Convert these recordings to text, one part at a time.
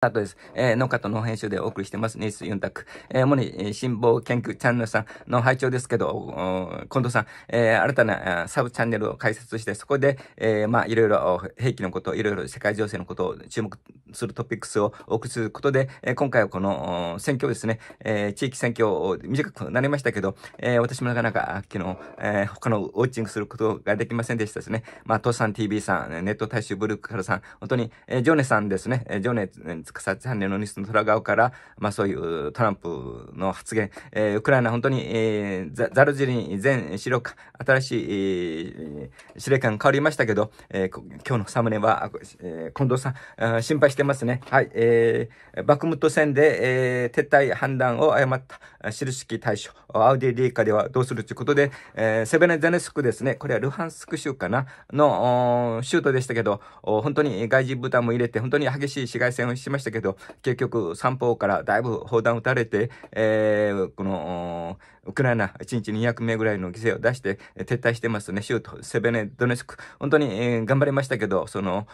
スタートです。えー、農家と農編集でお送りしてます。ニース・ユンタク。えー、主に、辛抱研究チャンネルさんの拝聴ですけど、近藤さん、えー、新たなサブチャンネルを開設して、そこで、えー、まあ、いろいろ、兵器のこと、いろいろ世界情勢のことを注目するトピックスをお送りすることで、えー、今回はこの選挙ですね、えー、地域選挙を短くなりましたけど、えー、私もなかなか昨日、えー、他のウォッチングすることができませんでしたですね。まあ、トサン TV さん、ネット大衆ブルーカルさん、本当に、えー、ジョネさんですね、えー、ジョネ草チャンネルのニスの虎顔から、まあそういうトランプの発言、えー、ウクライナ本当に、えー、ザルジリン全資料官、新しい、えー、司令官変わりましたけど、えー、今日のサムネは、えー、近藤さん、心配してますね。はい、えー、バクムト戦で、えー、撤退判断を誤った、知るシキ対将、アウディリーカではどうするということで、えー、セベネザネスクですね、これはルハンスク州かな、の、州都でしたけど、本当に外人豚も入れて、本当に激しい市街戦をしましたけど、結局、三方からだいぶ砲弾撃たれて、えー、この、ウクライナ1日200名ぐらいの犠牲を出して撤退してますね、州都、セベネドネスク。本当に、えー、頑張りましたけど、その、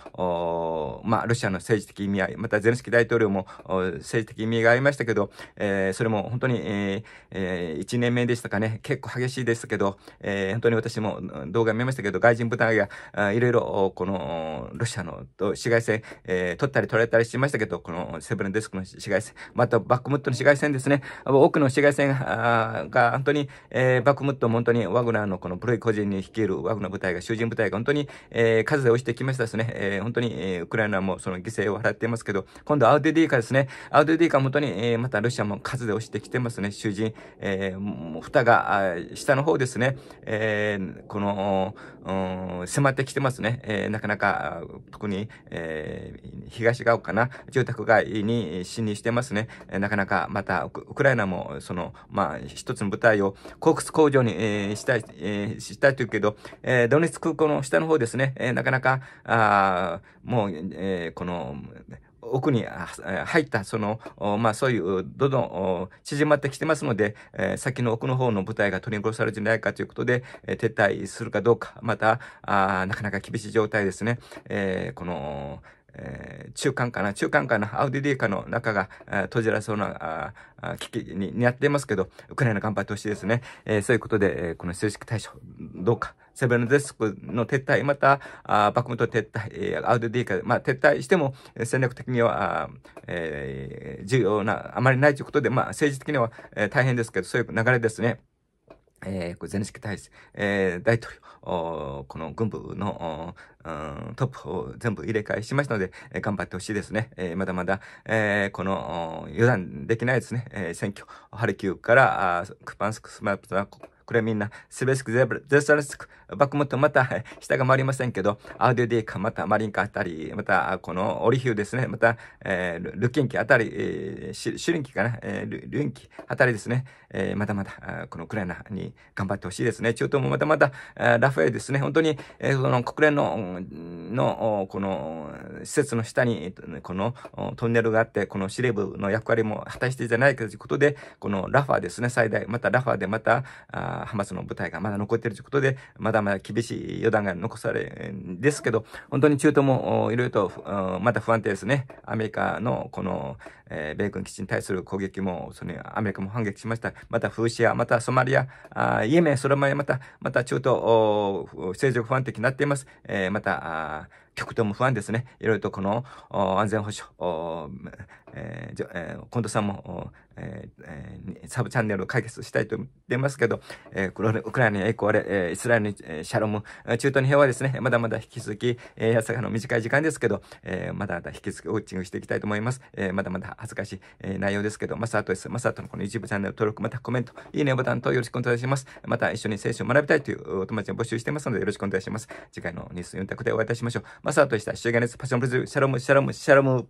まあ、ロシアの政治的意味合い、またゼレンスキー大統領も政治的意味合いがありましたけど、えー、それも本当に、えーえー1年目でしたかね、結構激しいですけど、えー、本当に私も動画見ましたけど、外人部隊がいろいろこのロシアの紫外線、えー、取ったり取られたりしましたけど、このセブンデスクの紫外線、またバックムットの紫外線ですね、多くの紫外線が本当に、えー、バックムットも本当にワグナーのこのプロイ個人に率いるワグナー部隊が、囚人部隊が本当に、えー、数で落ちてきましたですね、えー、本当に、えー、ウクライナもその犠牲を払っていますけど、今度アウディディーカですね、アウディディーカ本当に、えー、またロシアも数で落ちてきてますね、囚人、えーえー、蓋が、下の方ですね、えー、この、迫ってきてますね。えー、なかなか、特に、えー、東側かな、住宅街に侵入してますね。えー、なかなか、またウ、クライナも、その、まあ、一つの部隊を、コークス工場に、えー、したい、えー、したいというけど、えー、ドネツ空港の下の方ですね、えー、なかなか、あもう、えー、この、奥に入った、その、まあそういう、どんどん縮まってきてますので、えー、先の奥の方の部隊が取り殺されるんじゃないかということで、えー、撤退するかどうか、また、あなかなか厳しい状態ですね。えー、この、えー、中間かな、中間かな、アウディディーカの中が閉じられそうな危機になっていますけど、ウクライナ頑張ってほしいですね。えー、そういうことで、えー、この収縮対象、どうか。セベロデスクの撤退、また、あバクムト撤退、アウデディーカ、まあ、撤退しても戦略的には、えー、重要な、あまりないということで、まあ、政治的には、えー、大変ですけど、そういう流れですね。えー、ゼネスキ大使、えー、大統領、この軍部のトップを全部入れ替えしましたので、えー、頑張ってほしいですね。えー、まだまだ、えー、この油断できないですね、えー、選挙、ハルキウからあクパンスクスマップとは、これみんな、スベスクゼブル、ゼスラスク、バックモット、また、下が回りませんけど、アウディディカ、またマリンカあたり、また、このオリヒューですね、また、えー、ルキンキあたり、えー、シュリンキかな、えー、ルルンキあたりですね、えー、まだまだ、このウクライナに頑張ってほしいですね。中東もまたまた、ラフェですね、本当に、えー、その国連の、の、この、施設の下に、このトンネルがあって、この司令部の役割も果たしてじゃないかということで、このラファですね、最大、またラファでまた、ああハマスの部隊がまだ残っているということで、まだまだ厳しい予断が残され、ですけど、本当に中東もいろいろと、また不安定ですね。アメリカのこのえー、米軍基地に対する攻撃も、そのアメリカも反撃しました。また、フーシア、またソマリア、あイエメン、ソロマリア、また、また中東、政治不安定になっています。えー、また、極東も不安ですね。いろいろとこの安全保障、えーえー、近藤さんも、えー、サブチャンネルを解決したいと言ってますけど、えー、ウクライナに栄光あれ、えー、イスラエルに、えー、シャロム、中東に平和ですね、まだまだ引き続き、えー、やさかの短い時間ですけど、えー、まだまだ引き続きウォッチングしていきたいと思います。えー、まだまだ恥ずかしい、えー、内容ですけど、マサートです。マサートのこの YouTube チャンネル登録、またコメント、いいねボタンとよろしくお願いします。また一緒に聖書を学びたいというお友達を募集してますので、よろしくお願いします。次回のニュース4択でお会いいたしましょう。マサートでした。シュガネパッションブルズ、シャロム、シャロム、シャロム。